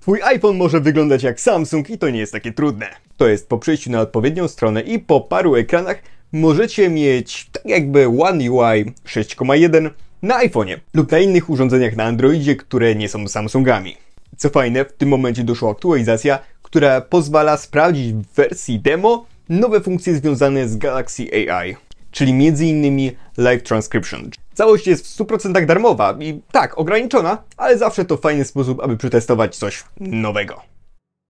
Twój iPhone może wyglądać jak Samsung i to nie jest takie trudne. To jest po przejściu na odpowiednią stronę i po paru ekranach możecie mieć tak jakby One UI 6.1 na iPhone'ie lub na innych urządzeniach na Androidzie, które nie są Samsungami. Co fajne, w tym momencie doszła aktualizacja, która pozwala sprawdzić w wersji demo nowe funkcje związane z Galaxy AI, czyli m.in. Live Transcription, Całość jest w 100% darmowa i tak, ograniczona, ale zawsze to fajny sposób, aby przetestować coś nowego.